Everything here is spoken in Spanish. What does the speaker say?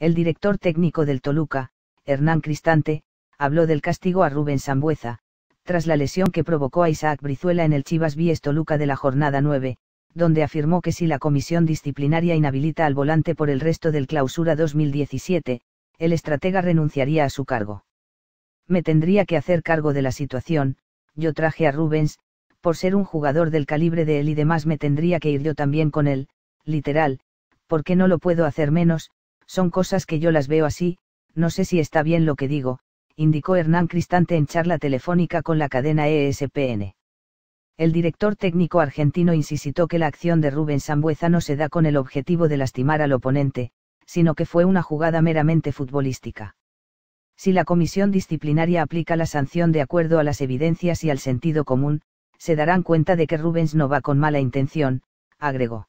El director técnico del Toluca, Hernán Cristante, habló del castigo a Rubén Sambueza, tras la lesión que provocó a Isaac Brizuela en el Chivas Vies Toluca de la jornada 9, donde afirmó que si la comisión disciplinaria inhabilita al volante por el resto del clausura 2017, el estratega renunciaría a su cargo. Me tendría que hacer cargo de la situación, yo traje a Rubens, por ser un jugador del calibre de él y demás me tendría que ir yo también con él, literal, porque no lo puedo hacer menos, son cosas que yo las veo así, no sé si está bien lo que digo, indicó Hernán Cristante en charla telefónica con la cadena ESPN. El director técnico argentino insistió que la acción de Rubén Sambueza no se da con el objetivo de lastimar al oponente, sino que fue una jugada meramente futbolística. Si la comisión disciplinaria aplica la sanción de acuerdo a las evidencias y al sentido común, se darán cuenta de que Rubens no va con mala intención, agregó.